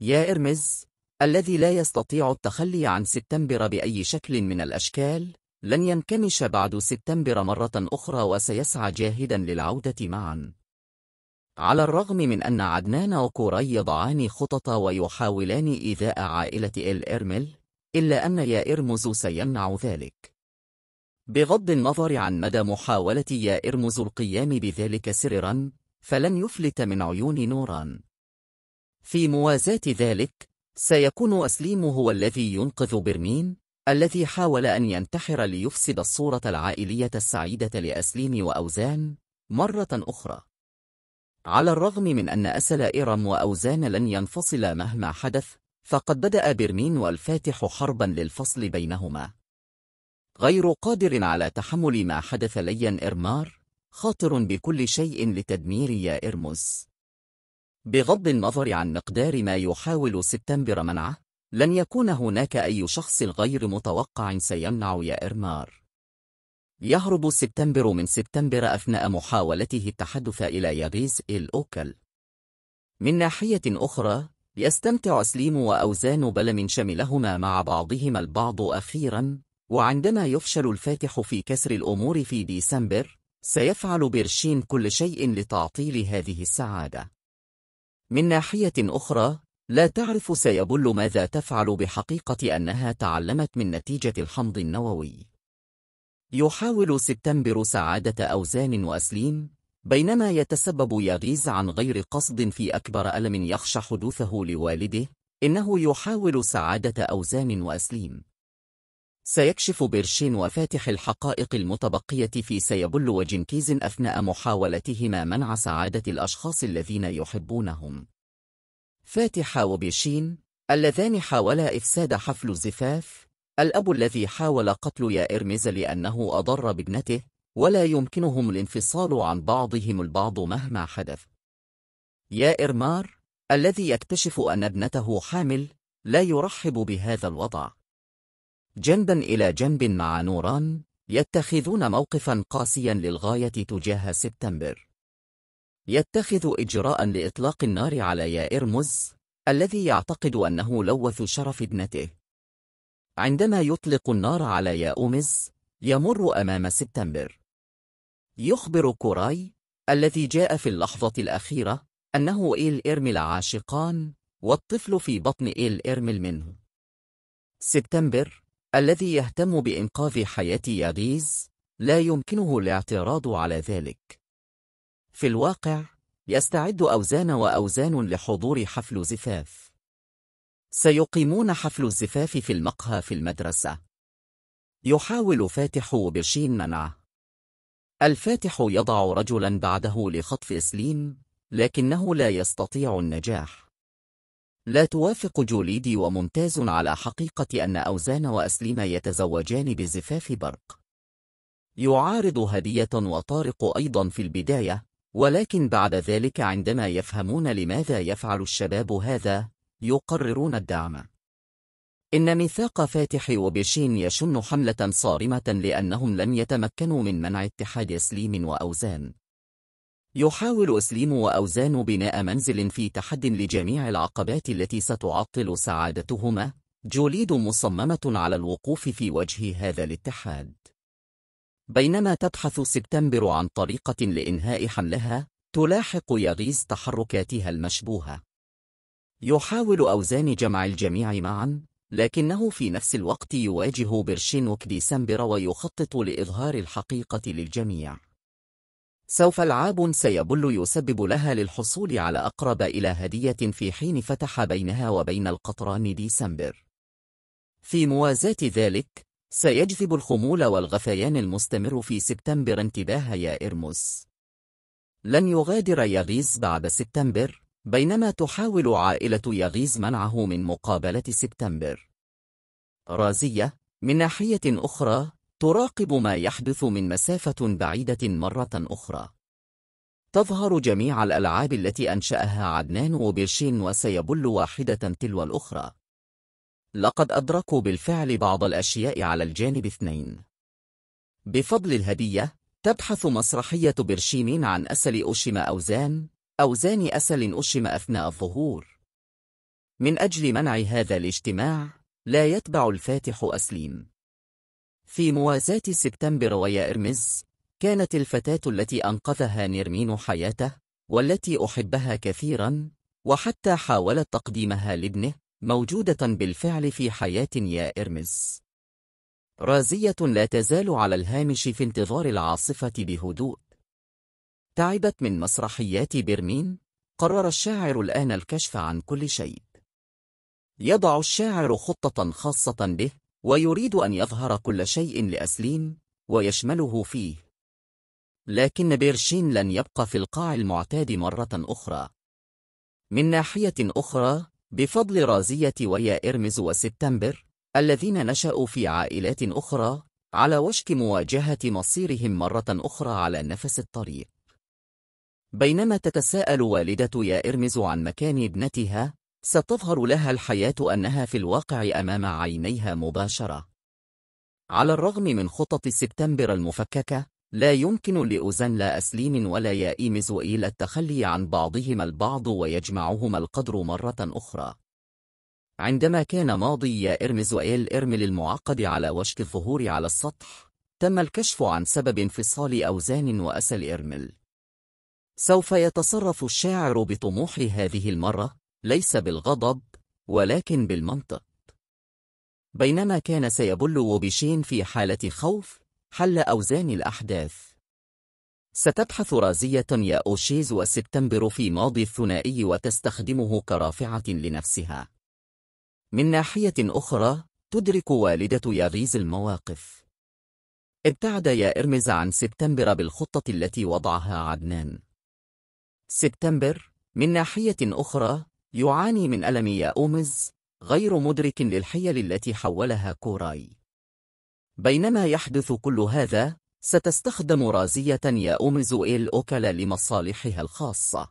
يا إرمز الذي لا يستطيع التخلي عن سبتمبر بأي شكل من الأشكال لن ينكمش بعد سبتمبر مرة أخرى وسيسعى جاهدا للعودة معا على الرغم من أن عدنان وكوري يضعان خطط ويحاولان إيذاء عائلة الإرمل إلا أن يا إرمز سيمنع ذلك بغض النظر عن مدى محاولة يا إرمز القيام بذلك سررا فلن يفلت من عيون نوران في موازاة ذلك، سيكون أسليم هو الذي ينقذ برمين، الذي حاول أن ينتحر ليفسد الصورة العائلية السعيدة لأسليم وأوزان مرة أخرى. على الرغم من أن أسل إيرم وأوزان لن ينفصلا مهما حدث، فقد بدأ برمين والفاتح حربا للفصل بينهما. غير قادر على تحمل ما حدث ليا إرمار، خاطر بكل شيء لتدمير يا إرمز. بغض النظر عن مقدار ما يحاول سبتمبر منعه لن يكون هناك أي شخص غير متوقع سيمنع يا إرمار. يهرب سبتمبر من سبتمبر أثناء محاولته التحدث إلى يابيس الأوكل من ناحية أخرى يستمتع سليم وأوزان بلم شملهما مع بعضهما البعض أخيرا وعندما يفشل الفاتح في كسر الأمور في ديسمبر سيفعل برشين كل شيء لتعطيل هذه السعادة من ناحية أخرى، لا تعرف سيبل ماذا تفعل بحقيقة أنها تعلمت من نتيجة الحمض النووي. يحاول سبتمبر سعادة أوزان وأسليم، بينما يتسبب ياغيز عن غير قصد في أكبر ألم يخشى حدوثه لوالده، إنه يحاول سعادة أوزان وأسليم. سيكشف بيرشين وفاتح الحقائق المتبقية في سيبل وجنكيز أثناء محاولتهما منع سعادة الأشخاص الذين يحبونهم. فاتح وبيرشين اللذان حاولا إفساد حفل الزفاف الأب الذي حاول قتل يائرمز لأنه أضر بابنته ولا يمكنهم الانفصال عن بعضهم البعض مهما حدث يائرمار الذي يكتشف أن ابنته حامل لا يرحب بهذا الوضع جنبا إلى جنب مع نوران يتخذون موقفا قاسيا للغاية تجاه سبتمبر يتخذ إجراء لإطلاق النار على يا إرمز الذي يعتقد أنه لوث شرف ابنته عندما يطلق النار على ياؤمز يمر أمام سبتمبر يخبر كوراي الذي جاء في اللحظة الأخيرة أنه إيل إرمل عاشقان والطفل في بطن إيل إرمل منه سبتمبر الذي يهتم بإنقاذ حياة ياغيز لا يمكنه الاعتراض على ذلك في الواقع يستعد أوزان وأوزان لحضور حفل زفاف سيقيمون حفل الزفاف في المقهى في المدرسة يحاول فاتح وبرشين منعه الفاتح يضع رجلا بعده لخطف إسليم لكنه لا يستطيع النجاح لا توافق جوليدي وممتاز على حقيقة أن أوزان وأسليم يتزوجان بزفاف برق. يعارض هدية وطارق أيضا في البداية، ولكن بعد ذلك عندما يفهمون لماذا يفعل الشباب هذا، يقررون الدعم. إن ميثاق فاتح وبشين يشن حملة صارمة لأنهم لم يتمكنوا من منع اتحاد سليم وأوزان يحاول سليم وأوزان بناء منزل في تحد لجميع العقبات التي ستعطل سعادتهما جوليد مصممة على الوقوف في وجه هذا الاتحاد بينما تبحث سبتمبر عن طريقة لإنهاء حملها تلاحق يغيز تحركاتها المشبوهة يحاول أوزان جمع الجميع معا لكنه في نفس الوقت يواجه برشينوك ديسمبر ويخطط لإظهار الحقيقة للجميع سوف العاب سيبل يسبب لها للحصول على أقرب إلى هدية في حين فتح بينها وبين القطران ديسمبر في موازاة ذلك سيجذب الخمول والغثيان المستمر في سبتمبر انتباه إرموس. لن يغادر يغيز بعد سبتمبر بينما تحاول عائلة يغيز منعه من مقابلة سبتمبر رازية من ناحية أخرى تراقب ما يحدث من مسافة بعيدة مرة أخرى تظهر جميع الألعاب التي أنشأها عدنان وبرشين وسيبل واحدة تلو الأخرى لقد أدركوا بالفعل بعض الأشياء على الجانب اثنين بفضل الهدية تبحث مسرحية برشيمين عن أسل أوشيما أوزان أوزان أسل أوشيما أثناء الظهور من أجل منع هذا الاجتماع لا يتبع الفاتح أسليم في مواساة سبتمبر ويأرمز كانت الفتاة التي أنقذها نيرمين حياته والتي أحبها كثيرا وحتى حاولت تقديمها لابنه موجودة بالفعل في حياة يأرمز رازية لا تزال على الهامش في انتظار العاصفة بهدوء تعبت من مسرحيات برمين قرر الشاعر الآن الكشف عن كل شيء يضع الشاعر خطة خاصة به ويريد أن يظهر كل شيء لأسلين ويشمله فيه لكن بيرشين لن يبقى في القاع المعتاد مرة أخرى من ناحية أخرى بفضل رازية ويا إرمز وسبتمبر الذين نشأوا في عائلات أخرى على وشك مواجهة مصيرهم مرة أخرى على نفس الطريق بينما تتساءل والدة يا إرمز عن مكان ابنتها ستظهر لها الحياة أنها في الواقع أمام عينيها مباشرة. على الرغم من خطط سبتمبر المفككة، لا يمكن لأوزان لا أسليم ولا يائيم زوئيل التخلي عن بعضهما البعض ويجمعهما القدر مرة أخرى. عندما كان ماضي يا زوئيل إرمل المعقد على وشك الظهور على السطح، تم الكشف عن سبب انفصال أوزان وأسل إرمل. سوف يتصرف الشاعر بطموح هذه المرة ليس بالغضب ولكن بالمنطق بينما كان سيبل وبشين في حالة خوف حل أوزان الأحداث ستبحث رازية يا أوشيز وسبتمبر في ماضي الثنائي وتستخدمه كرافعة لنفسها من ناحية أخرى تدرك والدة ياريز المواقف ابتعد يا إرمز عن سبتمبر بالخطة التي وضعها عدنان سبتمبر من ناحية أخرى يعاني من ألم يأومز غير مدرك للحيل التي حولها كوراي بينما يحدث كل هذا ستستخدم رازية إيل الأوكل لمصالحها الخاصة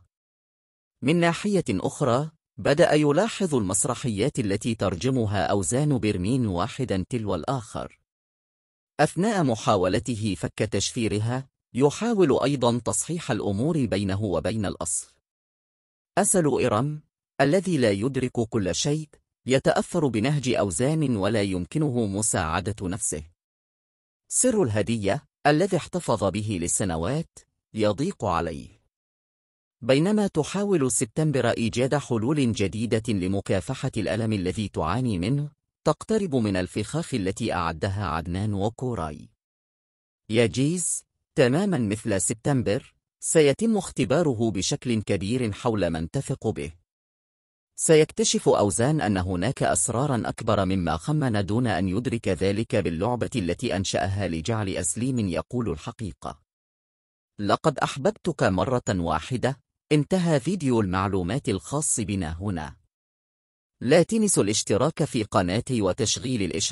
من ناحية أخرى بدأ يلاحظ المسرحيات التي ترجمها أوزان برمين واحدا تلو الآخر أثناء محاولته فك تشفيرها يحاول أيضا تصحيح الأمور بينه وبين الأصل أسل إرم الذي لا يدرك كل شيء يتأثر بنهج أوزان ولا يمكنه مساعدة نفسه سر الهدية الذي احتفظ به للسنوات يضيق عليه بينما تحاول سبتمبر إيجاد حلول جديدة لمكافحة الألم الذي تعاني منه تقترب من الفخاخ التي أعدها عدنان وكوراي يا جيز تماما مثل سبتمبر سيتم اختباره بشكل كبير حول من تثق به سيكتشف أوزان أن هناك أسراراً أكبر مما خمن دون أن يدرك ذلك باللعبة التي أنشأها لجعل أسليم يقول الحقيقة لقد أحببتك مرة واحدة انتهى فيديو المعلومات الخاص بنا هنا لا تنسوا الاشتراك في قناتي وتشغيل الإشعار